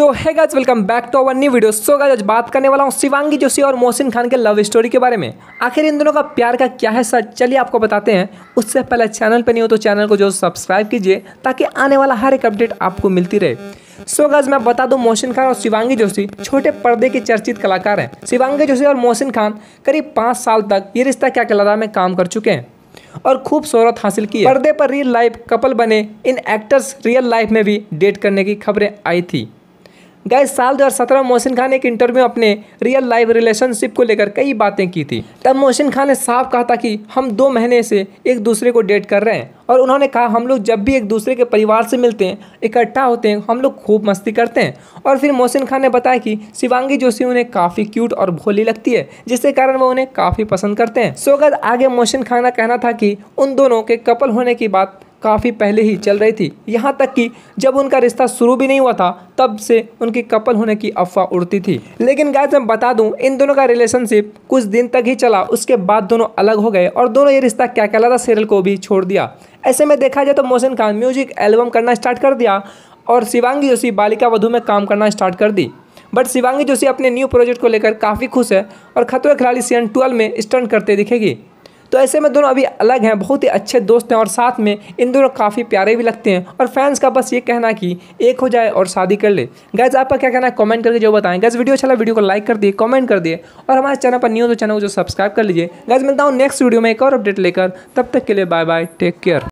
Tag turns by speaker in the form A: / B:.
A: so hi guys welcome back to our new video so guys आज बात करने वाला हूँ शिवांगी जोशी और मोहसिन खान के लव स्टोरी के बारे में आखिर इन दोनों का प्यार का क्या है सर चलिए आपको बताते हैं उससे पहले चैनल पर नहीं हो तो चैनल को जो सब्सक्राइब कीजिए ताकि आने वाला हर एक अपडेट आपको मिलती रहे सो so गज मैं बता दूँ मोहसिन खान और शिवांगी जोशी छोटे पर्दे के चर्चित कलाकार हैं शिवांगी जोशी और मोहसिन खान करीब पाँच साल तक ये रिश्ता क्या कहलाता में काम कर चुके हैं और खूब शोहरत हासिल की पर्दे पर रियल लाइफ कपल बने इन एक्टर्स रियल लाइफ में भी डेट करने की खबरें आई थी गए साल 2017 में मोहसिन खान ने एक इंटरव्यू अपने रियल लाइफ रिलेशनशिप को लेकर कई बातें की थी तब मोहसिन खान ने साफ कहा था कि हम दो महीने से एक दूसरे को डेट कर रहे हैं और उन्होंने कहा हम लोग जब भी एक दूसरे के परिवार से मिलते हैं इकट्ठा होते हैं हम लोग खूब मस्ती करते हैं और फिर मोहसिन खान ने बताया कि शिवांगी जोशी उन्हें काफ़ी क्यूट और भोली लगती है जिसके कारण वो उन्हें काफ़ी पसंद करते हैं सोगत आगे मोहसिन खान का कहना था कि उन दोनों के कपल होने की बात काफ़ी पहले ही चल रही थी यहाँ तक कि जब उनका रिश्ता शुरू भी नहीं हुआ था तब से उनके कपल होने की अफवाह उड़ती थी लेकिन गाय मैं बता दूं इन दोनों का रिलेशनशिप कुछ दिन तक ही चला उसके बाद दोनों अलग हो गए और दोनों ये रिश्ता क्या कहलाता सीरियल को भी छोड़ दिया ऐसे में देखा जाए तो मोहसिन खान म्यूजिक एल्बम करना स्टार्ट कर दिया और शिवांगी जोशी बालिका वधु में काम करना स्टार्ट कर दी बट शिवांगी जोशी अपने न्यू प्रोजेक्ट को लेकर काफ़ी खुश है और खतरे खिलाड़ी सीजन ट्वेल्व में स्टंट करते दिखेगी तो ऐसे में दोनों अभी अलग हैं बहुत ही अच्छे दोस्त हैं और साथ में इन दोनों काफ़ी प्यारे भी लगते हैं और फैंस का बस ये कहना कि एक हो जाए और शादी कर ले गैज आपका क्या कहना है कमेंट करके जो बताएं गैज वीडियो अच्छा लगा वीडियो को लाइक कर दिए कमेंट कर दिए और हमारे चैनल पर न्यू तो चैनल को जो सब्सक्राइब कर लीजिए गैज मिलता हूँ नेक्स्ट वीडियो में एक और अपडेट लेकर तब तक के लिए बाय बाय टेक केयर